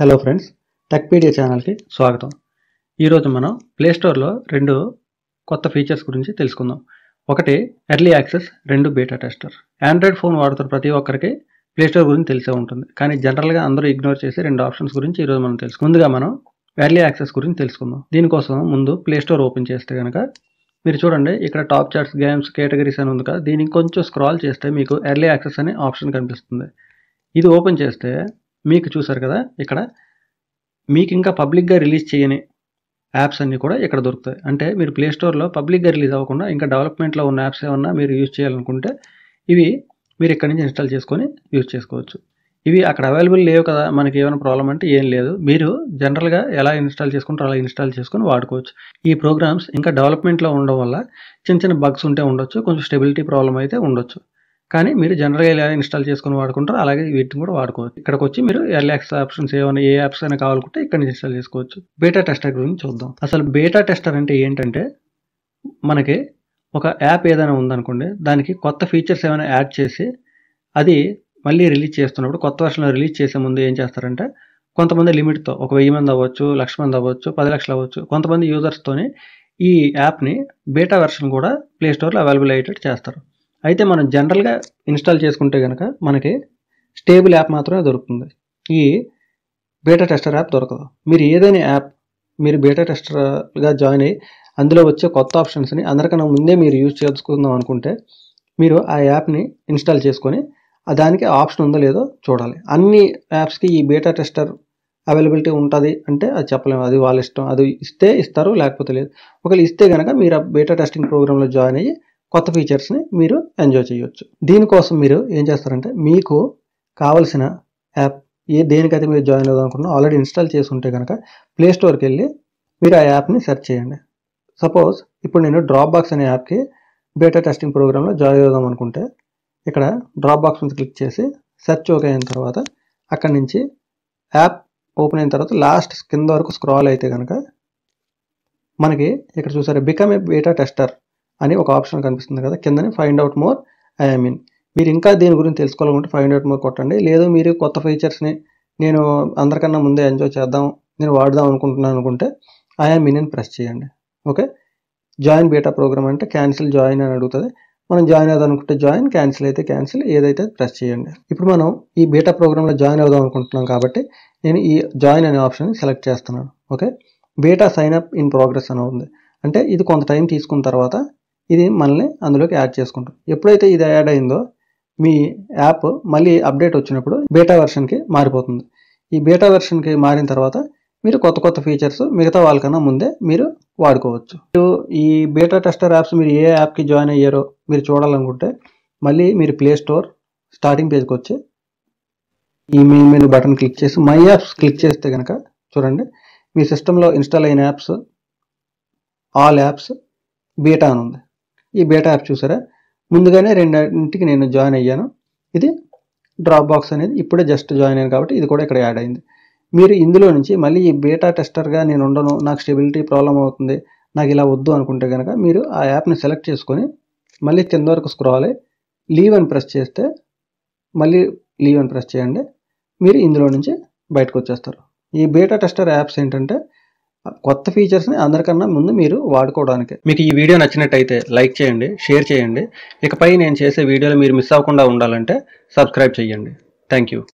hello friends Techpedia ఛానల్కి స్వాగతం ఈరోజు మనం ప్లేస్టోర్లో రెండు కొత్త ఫీచర్స్ గురించి తెలుసుకుందాం ఒకటి ఎర్లీ యాక్సెస్ రెండు బీటా టెస్టర్ ఆండ్రాయిడ్ ఫోన్ వాడుతున్న ప్రతి ఒక్కరికి ప్లేస్టోర్ గురించి తెలిసే ఉంటుంది కానీ జనరల్గా అందరూ ఇగ్నోర్ చేసే రెండు ఆప్షన్స్ గురించి ఈరోజు మనం తెలుసు ముందుగా మనం ఎర్లీ యాక్సెస్ గురించి తెలుసుకుందాం దీనికోసం ముందు ప్లేస్టోర్ ఓపెన్ చేస్తే కనుక మీరు చూడండి ఇక్కడ టాప్ చార్ట్స్ గేమ్స్ కేటగిరీస్ అని ఉంది కదా దీనికి కొంచెం స్క్రాల్ చేస్తే మీకు ఎర్లీ యాక్సెస్ అనే ఆప్షన్ కనిపిస్తుంది ఇది ఓపెన్ చేస్తే మీకు చూసారు కదా ఇక్కడ మీకు ఇంకా పబ్లిక్గా రిలీజ్ చేయని యాప్స్ అన్నీ కూడా ఇక్కడ దొరుకుతాయి అంటే మీరు ప్లేస్టోర్లో పబ్లిక్గా రిలీజ్ అవ్వకుండా ఇంకా డెవలప్మెంట్లో ఉన్న యాప్స్ ఏమన్నా మీరు యూజ్ చేయాలనుకుంటే ఇవి మీరు ఇక్కడ నుంచి ఇన్స్టాల్ చేసుకొని యూజ్ చేసుకోవచ్చు ఇవి అక్కడ అవైలబుల్ లేవు కదా మనకి ఏమైనా ప్రాబ్లం అంటే ఏం లేదు మీరు జనరల్గా ఎలా ఇన్స్టాల్ చేసుకుంటారో అలా ఇన్స్టాల్ చేసుకొని వాడుకోవచ్చు ఈ ప్రోగ్రామ్స్ ఇంకా డెవలప్మెంట్లో ఉండడం వల్ల చిన్న చిన్న బగ్స్ ఉంటే ఉండొచ్చు కొంచెం స్టెబిలిటీ ప్రాబ్లం అయితే ఉండొచ్చు కానీ మీరు జనరల్గా ఇలా ఇన్స్టాల్ చేసుకుని వాడుకుంటారు అలాగే వీటిని కూడా వాడుకోవచ్చు ఇక్కడికి వచ్చి మీరు ఎర్లీ యాక్సెస్ ఆప్షన్స్ ఏమైనా ఏ యాప్స్ అయినా కావాలంటే ఇక్కడ నుంచి ఇన్స్టాల్ చేసుకోవచ్చు బేటా టెస్టర్ గురించి చూద్దాం అసలు బేటా టెస్టర్ అంటే ఏంటంటే మనకి ఒక యాప్ ఏదైనా ఉందనుకోండి దానికి కొత్త ఫీచర్స్ ఏమైనా యాడ్ చేసి అది మళ్ళీ రిలీజ్ చేస్తున్నప్పుడు కొత్త వర్షన్లో రిలీజ్ చేసే ముందు ఏం చేస్తారంటే కొంతమంది లిమిట్తో ఒక వెయ్యి మంది అవ్వచ్చు లక్ష మంది అవ్వచ్చు పది లక్షలు అవ్వచ్చు కొంతమంది యూజర్స్తోని ఈ యాప్ని బేటా వెర్షన్ కూడా ప్లే స్టోర్లో అవైలబుల్ అయ్యేటట్టు చేస్తారు అయితే మనం జనరల్గా ఇన్స్టాల్ చేసుకుంటే కనుక మనకి స్టేబుల్ యాప్ మాత్రమే దొరుకుతుంది ఈ బీటా టెస్టర్ యాప్ దొరకదు మీరు ఏదైనా యాప్ మీరు బీటా టెస్టర్గా జాయిన్ అయ్యి అందులో వచ్చే కొత్త ఆప్షన్స్ని అందరికన్నా ముందే మీరు యూజ్ చేసుకుందాం అనుకుంటే మీరు ఆ యాప్ని ఇన్స్టాల్ చేసుకొని దానికి ఆప్షన్ ఉందో లేదో చూడాలి అన్ని యాప్స్కి ఈ బీటా టెస్టర్ అవైలబిలిటీ ఉంటుంది అంటే అది చెప్పలేము అది వాళ్ళ ఇష్టం అది ఇస్తే ఇస్తారు లేకపోతే లేదు ఒకవేళ ఇస్తే కనుక మీరు ఆ బీటా టెస్టింగ్ ప్రోగ్రాంలో జాయిన్ అయ్యి కొత్త ఫీచర్స్ని మీరు ఎంజాయ్ చేయొచ్చు దీనికోసం మీరు ఏం చేస్తారంటే మీకు కావలసిన యాప్ ఏ దేనికైతే మీరు జాయిన్ అవుదాం ఆల్రెడీ ఇన్స్టాల్ చేసి ఉంటే కనుక ప్లేస్టోర్కి వెళ్ళి మీరు ఆ యాప్ని సెర్చ్ చేయండి సపోజ్ ఇప్పుడు నేను డ్రాప్ బాక్స్ అనే యాప్కి బేటా టెస్టింగ్ ప్రోగ్రాంలో జాయిన్ అవుదాం అనుకుంటే ఇక్కడ డ్రాప్ బాక్స్ మీద క్లిక్ చేసి సెర్చ్ ఓకే అయిన తర్వాత అక్కడి నుంచి యాప్ ఓపెన్ అయిన తర్వాత లాస్ట్ కింద వరకు స్క్రాల్ అయితే కనుక మనకి ఇక్కడ చూసారు బికమ్ ఏ బేటా టెస్టర్ అని ఒక ఆప్షన్ కనిపిస్తుంది కదా కిందని ఫైండ్ అవుట్ మోర్ ఐఎమ్ఇన్ మీరు ఇంకా దీని గురించి తెలుసుకోవాలనుకుంటే ఫైండ్ అవుట్ మోర్ కొట్టండి లేదు మీరు కొత్త ఫీచర్స్ని నేను అందరికన్నా ముందే ఎంజాయ్ చేద్దాం నేను వాడదాం అనుకుంటున్నాను అనుకుంటే ఐఎమ్ ఇన్ అని ప్రెస్ చేయండి ఓకే జాయిన్ బీటా ప్రోగ్రామ్ అంటే క్యాన్సిల్ జాయిన్ అని అడుగుతుంది మనం జాయిన్ అవుదాం అనుకుంటే జాయిన్ క్యాన్సిల్ అయితే క్యాన్సిల్ ఏదైతే ప్రెస్ చేయండి ఇప్పుడు మనం ఈ బీటా ప్రోగ్రాంలో జాయిన్ అవుదాం అనుకుంటున్నాం కాబట్టి నేను ఈ జాయిన్ అనే ఆప్షన్ సెలెక్ట్ చేస్తున్నాను okay beta sign up in progress అని ఉంది అంటే ఇది కొంత టైం తీసుకున్న తర్వాత ఇది మనల్ని అందులోకి యాడ్ చేసుకుంటాం ఎప్పుడైతే ఇది యాడ్ అయిందో మీ యాప్ మళ్ళీ అప్డేట్ వచ్చినప్పుడు బీటా వెర్షన్కి మారిపోతుంది ఈ బీటా వెర్షన్కి మారిన తర్వాత మీరు కొత్త కొత్త ఫీచర్స్ మిగతా వాళ్ళకన్నా ముందే మీరు వాడుకోవచ్చు మీరు ఈ బీటా టెస్టర్ యాప్స్ మీరు ఏ యాప్కి జాయిన్ అయ్యారో మీరు చూడాలనుకుంటే మళ్ళీ మీరు ప్లే స్టోర్ స్టార్టింగ్ పేజ్కి వచ్చి ఈ మెయిన్ మెయిన్ బటన్ క్లిక్ చేసి మై యాప్స్ క్లిక్ చేస్తే కనుక చూడండి మీ సిస్టంలో ఇన్స్టాల్ అయిన యాప్స్ ఆల్ యాప్స్ బీటా అని ఉంది ఈ బేటా యాప్ చూసారా ముందుగానే రెండింటికి నేను జాయిన్ అయ్యాను ఇది డ్రాప్ బాక్స్ అనేది ఇప్పుడే జస్ట్ జాయిన్ అయ్యాను కాబట్టి ఇది కూడా ఇక్కడ యాడ్ అయింది మీరు ఇందులో నుంచి మళ్ళీ ఈ బేటా టెస్టర్గా నేను ఉండను నాకు స్టెబిలిటీ ప్రాబ్లం అవుతుంది నాకు ఇలా వద్దు అనుకుంటే కనుక మీరు ఆ యాప్ని సెలెక్ట్ చేసుకొని మళ్ళీ కింద వరకు స్క్రాల్ అయ్యి లీవ్ అని ప్రెస్ చేస్తే మళ్ళీ లీవ్ అని ప్రెస్ చేయండి మీరు ఇందులో నుంచి బయటకు వచ్చేస్తారు ఈ బేటా టెస్టర్ యాప్స్ ఏంటంటే కొత్త ఫీచర్స్ని అందరికన్నా ముందు మీరు వాడుకోవడానికి మీకు ఈ వీడియో నచ్చినట్టయితే లైక్ చేయండి షేర్ చేయండి ఇకపై నేను చేసే వీడియోలు మీరు మిస్ అవ్వకుండా ఉండాలంటే సబ్స్క్రైబ్ చేయండి థ్యాంక్